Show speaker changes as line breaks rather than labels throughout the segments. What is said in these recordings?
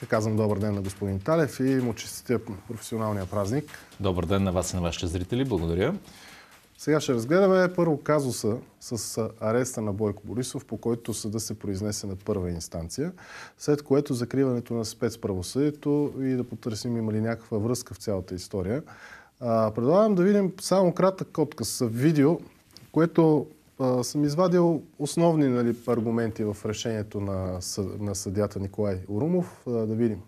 Да е, казвам добър ден на господин Талев и му честитя професионалния празник.
Добър ден на вас и на вашите зрители. Благодаря.
Сега ще разгледаме първо казуса с ареста на Бойко Борисов, по който съда се произнесе на първа инстанция, след което закриването на спецправосъдието и да потърсим има ли някаква връзка в цялата история. предлагам да видим само кратък отказ с видео, което съм извадил основни нали, аргументи в решението на, на съдята Николай Урумов. А, да видим.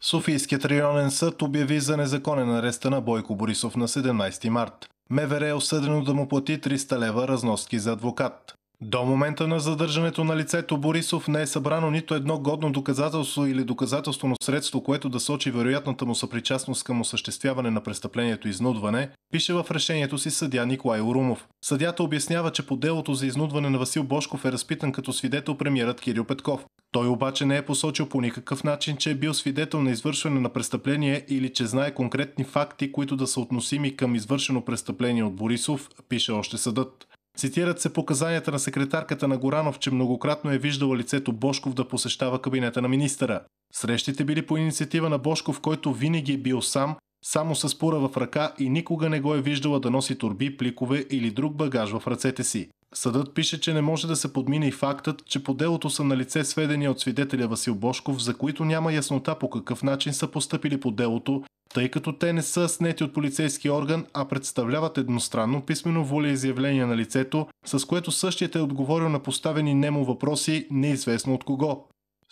Софийският районен съд обяви за незаконен ареста на Бойко Борисов на 17 март. МВР е осъдено да му плати 300 лева разноски за адвокат. До момента на задържането на лицето Борисов не е събрано нито едно годно доказателство или доказателствено средство, което да сочи вероятната му съпричастност към осъществяване на престъплението изнудване, пише в решението си съдя Николай Урумов. Съдята обяснява, че по делото за изнудване на Васил Бошков е разпитан като свидетел премиерът Кирил Петков. Той обаче не е посочил по никакъв начин, че е бил свидетел на извършване на престъпление или че знае конкретни факти, които да са относими към извършено престъпление от Борисов, пише още съдът. Цитират се показанията на секретарката на Горанов, че многократно е виждала лицето Бошков да посещава кабинета на министъра. Срещите били по инициатива на Бошков, който винаги е бил сам, само с пура в ръка и никога не го е виждала да носи турби, пликове или друг багаж в ръцете си. Съдът пише, че не може да се подмине и фактът, че по делото са на лице сведения от свидетеля Васил Бошков, за които няма яснота по какъв начин са постъпили по делото тъй като те не са снети от полицейски орган, а представляват едностранно писмено волеизявление на лицето, с което същият е отговорил на поставени немо въпроси, неизвестно от кого.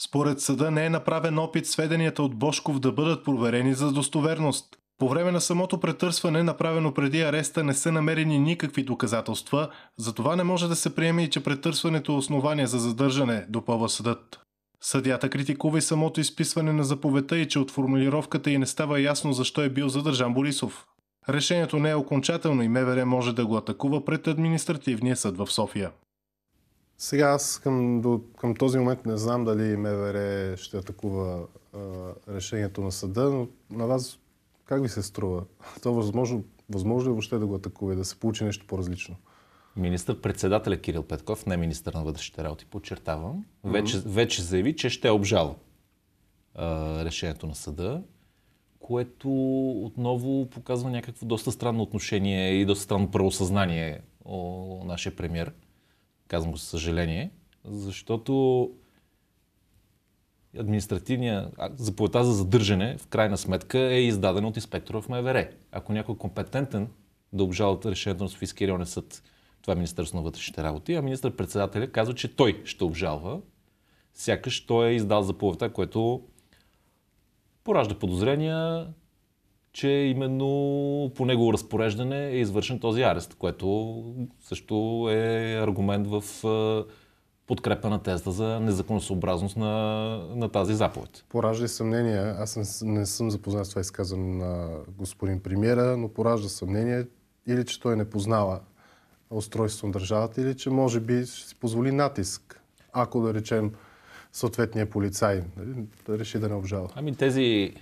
Според съда не е направен опит сведенията от Бошков да бъдат проверени за достоверност. По време на самото претърсване, направено преди ареста, не са намерени никакви доказателства, затова не може да се приеме и че претърсването е основание за задържане, допълва съдът. Съдята критикува и самото изписване на заповедта и че от формулировката и не става ясно защо е бил задържан Борисов. Решението не е окончателно и МВР може да го атакува пред административния съд в София. Сега аз към, до, към този момент не знам дали МВР ще атакува решението на съда, но на вас как ви се струва? То възможно, възможно ли е въобще да го атакува и да се получи нещо по-различно?
Министър-председателя Кирил Петков, не министър на вътрешните работи, подчертавам, вече, вече заяви, че ще е обжалва а, решението на съда, което отново показва някакво доста странно отношение и доста странно правосъзнание о нашия премьер. Казвам го със съжаление, защото административния заповедта за задържане в крайна сметка е издадена от инспектора в МВР. Ако някой е компетентен да обжалва решението на Софийския районен съд това е Министерство на вътрешните работи, а министър-председателя казва, че той ще обжалва, сякаш той е издал заповедта, което поражда подозрения, че именно по негово разпореждане е извършен този арест, което също е аргумент в подкрепа на теста за незаконосообразност на, на тази заповед.
Поражда съмнение, аз не, не съм запознат с това изказано на господин премьера, но поражда съмнение или че той не познава устройство на държавата или че може би ще си позволи натиск, ако да речем съответния полицай нали, да реши да не обжава.
Ами тези,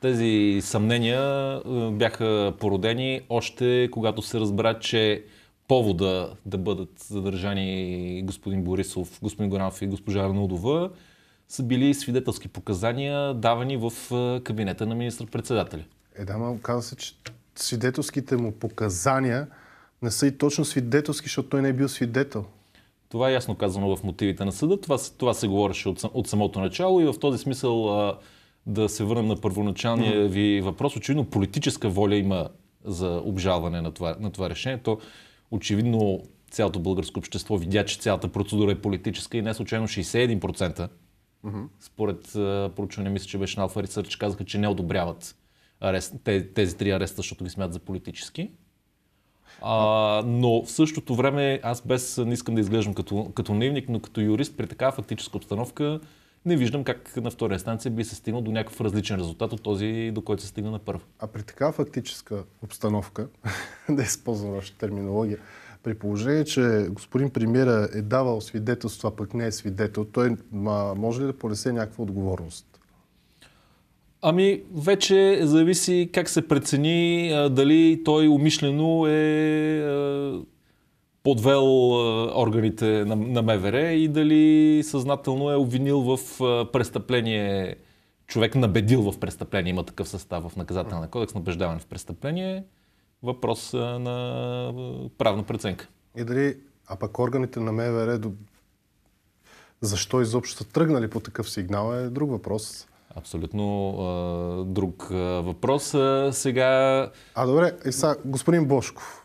тези съмнения е, бяха породени още когато се разбра, че повода да бъдат задържани господин Борисов, господин Горанов и госпожа Арнудова са били свидетелски показания, давани в е, кабинета на министър-председателя.
Е, да, ма, каза се, че свидетелските му показания не са и точно свидетелски, защото той не е бил свидетел.
Това е ясно казано в мотивите на съда. Това, това се говореше от, от самото начало и в този смисъл а, да се върнем на първоначалния ви въпрос. Очевидно политическа воля има за обжалване на това, на това решение. То очевидно цялото българско общество видя, че цялата процедура е политическа и не случайно 61% mm-hmm. според а, проучване, мисля, че беше на Alpha Research, казаха, че не одобряват арест, тези три ареста, защото ги смятат за политически. А, но в същото време аз без не искам да изглеждам като, като наивник, но като юрист при такава фактическа обстановка не виждам как на втора инстанция би се стигнал до някакъв различен резултат от този, до който се стигна на първа.
А при такава фактическа обстановка, да използвам вашата терминология, при положение, че господин премиера е давал свидетелство, а пък не е свидетел, той може ли да понесе някаква отговорност?
Ами, вече зависи как се прецени дали той умишлено е подвел органите на, на МВР и дали съзнателно е обвинил в престъпление, човек набедил в престъпление, има такъв състав в наказателна кодекс, набеждаване в престъпление, въпрос на правна преценка. И дали,
а пък органите на МВР, до... защо изобщо са тръгнали по такъв сигнал е друг въпрос. Абсолютно а, друг
а, въпрос. А, сега...
А добре, и сега, господин Бошков,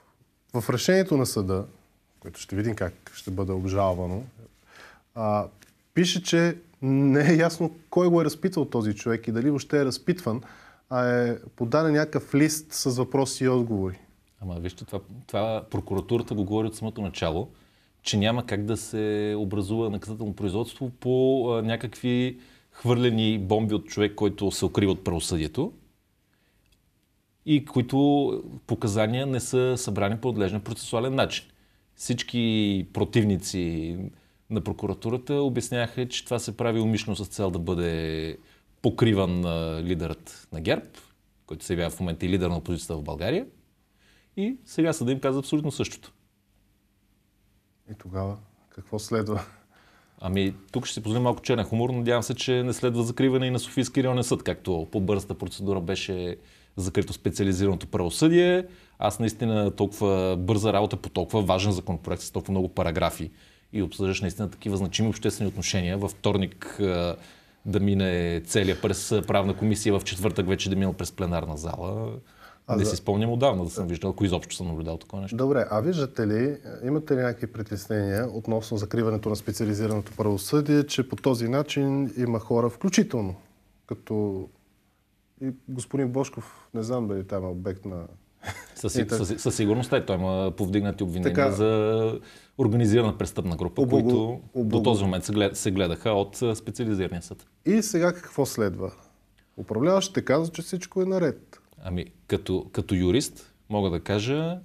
в решението на съда, което ще видим как ще бъде обжалвано, а, пише, че не е ясно кой го е разпитал този човек и дали въобще е разпитван, а е подаден някакъв лист
с въпроси и отговори. Ама вижте, това, това прокуратурата го говори от самото начало, че няма как да се образува наказателно производство по а, някакви хвърлени бомби от човек, който се укрива от правосъдието и които показания не са събрани по отлежен процесуален начин. Всички противници на прокуратурата обясняха, че това се прави умишлено с цел да бъде покриван лидерът на ГЕРБ, който се явява в момента и лидер на опозицията в България. И сега съда им каза абсолютно същото. И тогава какво следва? Ами, тук ще си позволя малко черен хумор. Надявам се, че не следва закриване и на Софийски районен съд, както по-бързата процедура беше закрито специализираното правосъдие. Аз наистина толкова бърза работа по толкова важен законопроект с толкова много параграфи и обсъждаш наистина такива значими обществени отношения. Във вторник е, да мине целия през правна комисия, в четвъртък вече да минал през пленарна зала. А, не си спомням отдавна да съм виждал, ако изобщо съм наблюдал такова
нещо. Добре, а виждате ли, имате ли някакви притеснения относно закриването на специализираното правосъдие, че по този начин има хора, включително като и господин Бошков, не знам дали там е обект на... Със, със,
със сигурност е, той има повдигнати обвинения така, за организирана престъпна група, обогу... които обогу... до този момент се, глед, се гледаха от специализирания съд.
И сега какво следва? Управляващите казват, че всичко е наред.
Ами, като, като юрист мога да кажа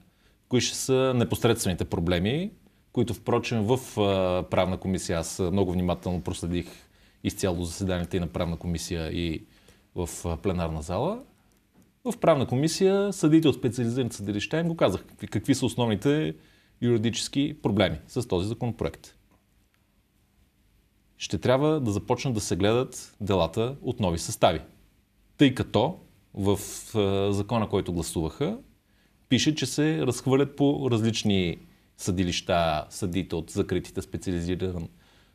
кои ще са непосредствените проблеми, които впрочем в а, правна комисия аз много внимателно проследих изцяло заседанията и на правна комисия и в а, пленарна зала. В правна комисия съдите от специализираните съдилища им го казах какви, какви са основните юридически проблеми с този законопроект. Ще трябва да започнат да се гледат делата от нови състави, тъй като в а, закона, който гласуваха, пише, че се разхвърлят по различни съдилища, съдите от закритите специализиран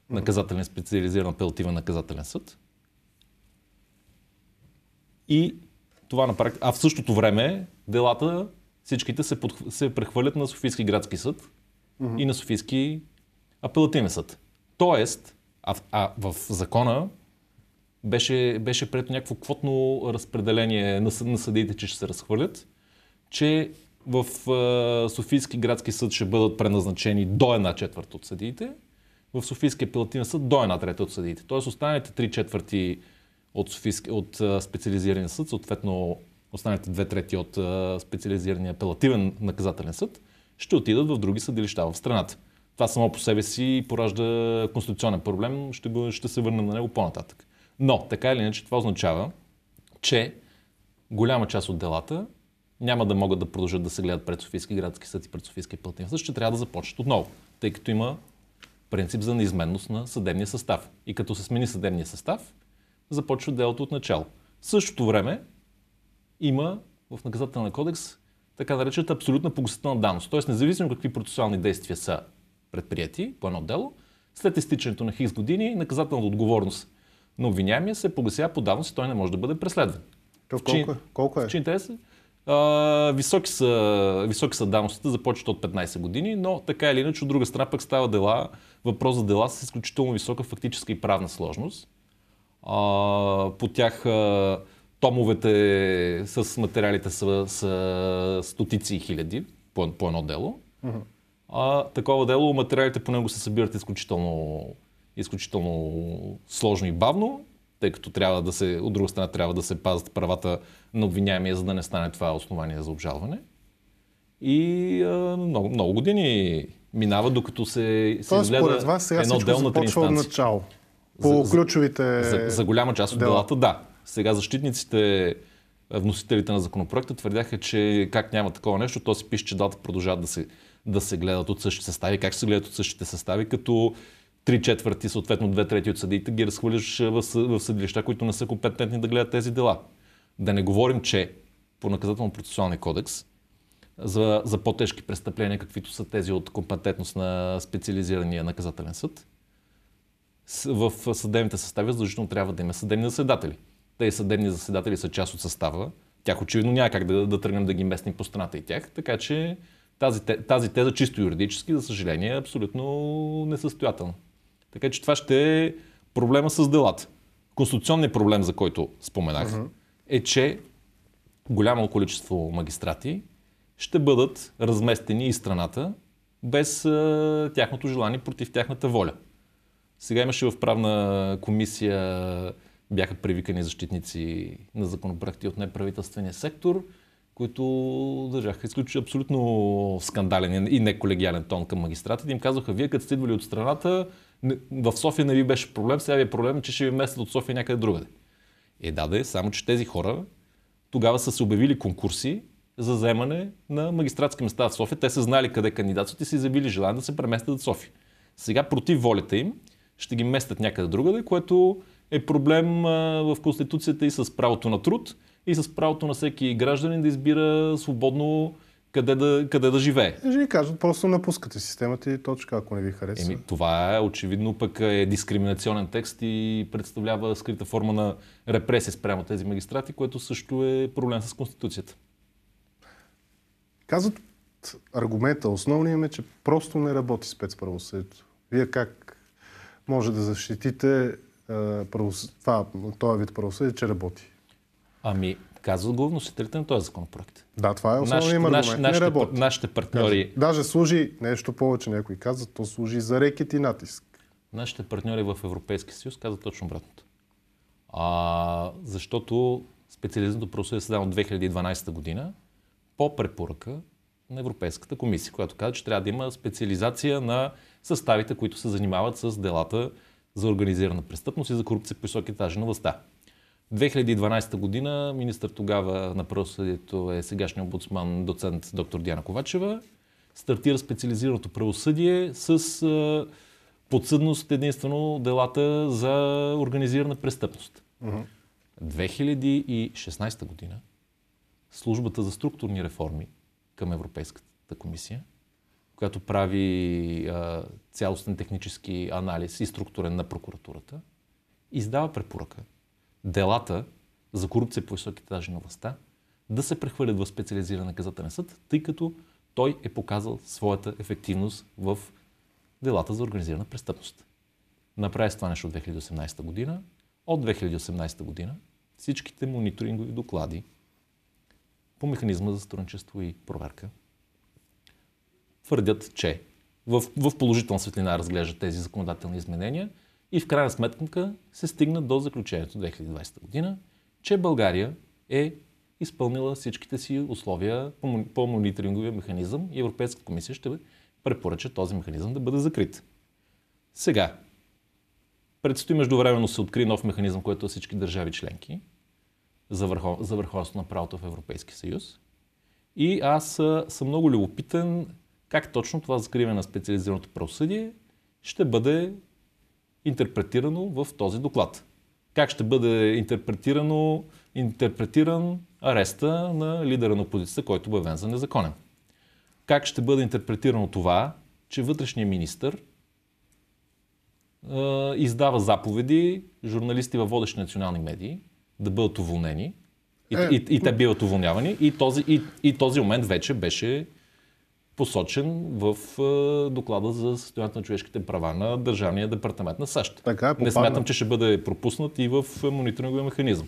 наказателен, специализиран апелативен наказателен съд. И това на практика. А в същото време делата всичките се, под... се прехвърлят на Софийски градски съд mm-hmm. и на Софийски апелативен съд. Тоест, а, а в закона беше, беше прието някакво квотно разпределение на, на съдиите, че ще се разхвърлят, че в е, Софийски градски съд ще бъдат преназначени до една четвърта от съдиите, в Софийския апелативен съд до една трета от съдиите. Тоест останалите три четвърти от, Софийски, от е, специализирания съд, съответно останалите две трети от е, специализирания апелативен наказателен съд, ще отидат в други съдилища в страната. Това само по себе си поражда конституционен проблем, ще, ще се върнем на него по-нататък. Но, така или иначе, това означава, че голяма част от делата няма да могат да продължат да се гледат пред Софийски градски съд и пред Софийския плътен съд, ще трябва да започнат отново, тъй като има принцип за неизменност на съдебния състав. И като се смени съдебния състав, започва делото от начало. В същото време има в наказателния кодекс така наречената да абсолютна погасителна данност. Тоест, независимо какви процесуални действия са предприяти по едно дело, след изтичането на хикс години наказателната отговорност но обвиняемия се погасява по давност и той не може да бъде преследван. То колко, чин, е? колко е? В интерес е? а, високи, са, високи са давностите, започват от 15 години, но така или иначе от друга страна пък става дела, въпрос за дела с изключително висока фактическа и правна сложност. А, по тях а, томовете с материалите са, са стотици и хиляди по, по едно дело. Mm-hmm. А, такова дело материалите по него се събират изключително изключително сложно и бавно, тъй като трябва да се, от друга страна трябва да се пазят правата на обвиняемия, за да не стане това основание за обжалване. И а, много, много години минава, докато се, се изгледа според вас сега едно дело на три инстанции.
начало. По за, ключовите... За, за, за голяма
част от дела. делата, да. Сега защитниците, вносителите на законопроекта твърдяха, че как няма такова нещо, то си пише, че дата продължават да се, да се гледат от същите състави. Как се гледат от същите състави, като три четвърти, съответно две трети от съдиите, ги разхвърляш в, в съдилища, които не са компетентни да гледат тези дела. Да не говорим, че по наказателно-процесуалния кодекс за, за по-тежки престъпления, каквито са тези от компетентност на специализирания наказателен съд, в съдебните състави задължително трябва да има съдебни заседатели. Тези съдебни заседатели са част от състава. Тях очевидно няма как да, да тръгнем да ги местим по страната и тях, така че тази, тази теза чисто юридически, за съжаление, е абсолютно несъстоятелна. Така че това ще е проблема с делата. Конституционният проблем, за който споменах, uh-huh. е, че голямо количество магистрати ще бъдат разместени из страната без а, тяхното желание, против тяхната воля. Сега имаше в правна комисия, бяха привикани защитници на законопроекти от неправителствения сектор, които държаха изключително абсолютно скандален и неколегиален тон към магистратите. Им казваха, вие като сте идвали от страната, в София не ви беше проблем, сега ви е проблем, че ще ви местят от София някъде другаде. Е, да, да, е, само че тези хора тогава са се обявили конкурси за заемане на магистратски места в София. Те са знали къде кандидатстват и са изявили желание да се преместят в София. Сега против волята им ще ги местят някъде другаде, което е проблем в Конституцията и с правото на труд, и с правото на всеки гражданин да избира свободно къде да, къде да живее.
Ще ви просто напускате системата и точка, ако
не ви харесва. Еми, това е очевидно пък е дискриминационен текст и представлява скрита форма на репресия спрямо тези магистрати, което също е проблем с Конституцията.
Казват аргумента, основният е, че просто не работи спецправосъдието. Вие как може да защитите е, това,
този вид правосъдие, че работи? Ами, Казват го вносителите на този законопроект. Да, това е основно има аргумент. Наш, нашите, нашите партньори... Казват.
Даже служи, нещо повече някои казват, то служи за рекет и натиск.
Нашите партньори в Европейския съюз казват точно обратното. А, защото специализното правосъдие е създадено от 2012 година по препоръка на Европейската комисия, която каза, че трябва да има специализация на съставите, които се занимават с делата за организирана престъпност и за корупция по високи етажи на властта. 2012 година министър тогава на правосъдието е сегашния омбудсман доцент доктор Диана Ковачева. Стартира специализираното правосъдие с е, подсъдност единствено делата за организирана престъпност. Mm-hmm. 2016 година службата за структурни реформи към Европейската комисия, която прави а, е, цялостен технически анализ и структурен на прокуратурата, издава препоръка – делата за корупция по високи етажи на властта да се прехвърлят в специализиран наказателен съд, тъй като той е показал своята ефективност в делата за организирана престъпност. Направи това нещо от 2018 година. От 2018 година всичките мониторингови доклади по механизма за сътрудничество и проверка твърдят, че в, в положителна светлина разглеждат тези законодателни изменения – и в крайна сметка се стигна до заключението 2020 година, че България е изпълнила всичките си условия по мониторинговия механизъм и Европейската комисия ще препоръча този механизъм да бъде закрит. Сега, предстои междувременно се откри нов механизъм, който е всички държави членки за, върхо, за върховенство на правото в Европейския съюз. И аз съм много любопитен как точно това закриване на специализираното правосъдие ще бъде интерпретирано в този доклад. Как ще бъде интерпретирано, интерпретиран ареста на лидера на опозицията, който е вен за незаконен? Как ще бъде интерпретирано това, че вътрешният министр е, издава заповеди журналисти във водещи национални медии да бъдат уволнени и, е, и, и, и те биват уволнявани и този, и, и този момент вече беше посочен в е, доклада за състоянието на човешките права на Държавния департамент на САЩ.
Така е, Не смятам, че
ще бъде пропуснат и в е, мониторинговия механизъм.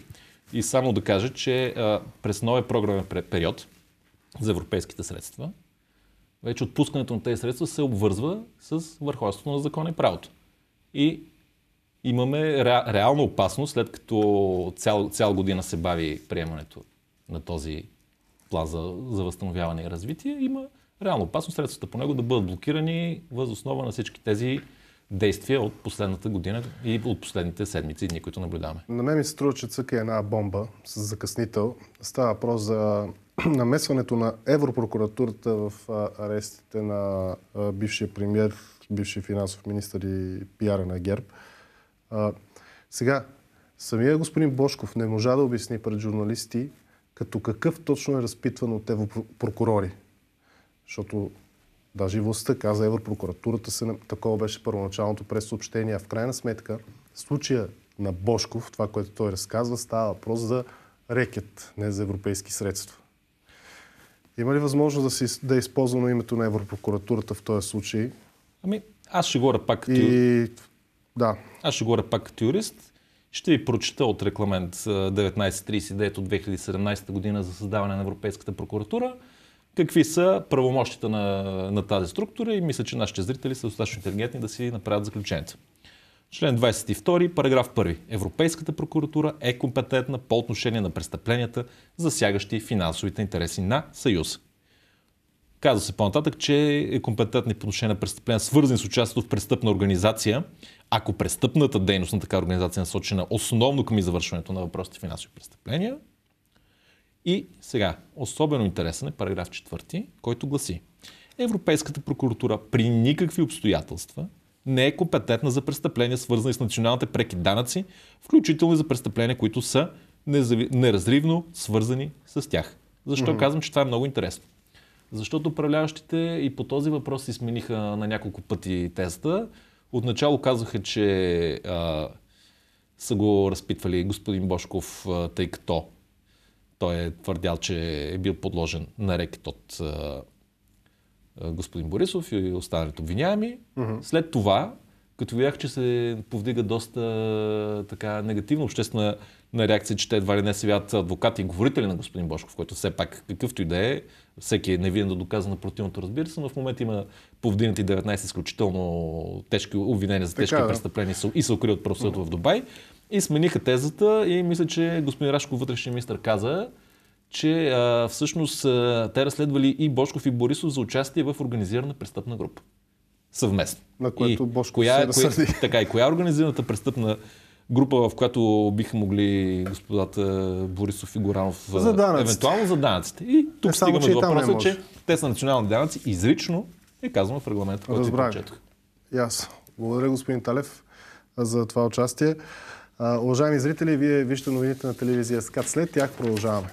И само да кажа, че през новия програмен период за европейските средства, вече отпускането на тези средства се обвързва с върховството на закона и правото. И имаме ре, реална опасност, след като цял, цял година се бави приемането на този план за, за възстановяване и развитие, има реално опасно средствата по него да бъдат блокирани въз основа на всички тези действия от последната година и от последните седмици дни, които наблюдаваме.
На мен ми се струва, че цъка е една бомба с закъснител. Става въпрос за намесването на Европрокуратурата в арестите на бившия премьер, бившия финансов министр и пиара на ГЕРБ. Сега, самия господин Бошков не можа да обясни пред журналисти като какъв точно е разпитван от европрокурори. Защото даже и властта каза Европрокуратурата, се, такова беше първоначалното пресъобщение. А в крайна сметка, случая на Бошков, това, което той разказва, става въпрос за рекет, не за европейски средства. Има ли възможност да, си, да е използвано името на Европрокуратурата в този случай?
Ами, аз ще говоря пак като... И... Да. Аз ще говоря пак като юрист. Ще ви прочета от регламент 1939 от 2017 година за създаване на Европейската прокуратура какви са правомощите на, на тази структура и мисля, че нашите зрители са достатъчно интелигентни да си направят заключението. Член 22, параграф 1. Европейската прокуратура е компетентна по отношение на престъпленията, засягащи финансовите интереси на Съюз. Казва се по-нататък, че е компетентна по отношение на престъпления, свързани с участието в престъпна организация, ако престъпната дейност на така организация е насочена основно към извършването на въпросите финансови престъпления, и сега, особено интересен е параграф 4, който гласи Европейската прокуратура при никакви обстоятелства не е компетентна за престъпления, свързани с националните преки данъци, включително и за престъпления, които са неразривно свързани с тях. Защо mm-hmm. казвам, че това е много интересно? Защото управляващите и по този въпрос си смениха на няколко пъти теста. Отначало казаха, че а, са го разпитвали господин Бошков, а, тъй като той е твърдял, че е бил подложен на рекет от господин Борисов и останалите обвиняеми. Mm-hmm. След това, като видях, че се повдига доста така негативно обществена на реакция, че те едва ли не се вият адвокати и говорители на господин Бошков, който все пак какъвто и да е, всеки е невинен да доказва на противното, разбира се, но в момента има повдигнати 19 изключително тежки обвинения за тежки така, престъпления и се укри от правосъдието mm-hmm. в Дубай. И смениха тезата и мисля, че господин Рашко вътрешния министр, каза, че а, всъщност а, те разследвали и Бошков и Борисов за участие в организирана престъпна група. Съвместно. На което и Бошков коя, се е- разсъди. Коя, така, и коя е организираната престъпна група, в която биха могли господата Борисов и Горанов за данъците. евентуално за данъците. И тук е, стигаме до въпроса, че те са национални данъци изрично е казано в регламента, който Разбрах. прочетох.
Ясно. Благодаря, господин Талев, за това участие. Уважаеми зрители, вие вижте новините на телевизия СКАТ. След тях продължаваме.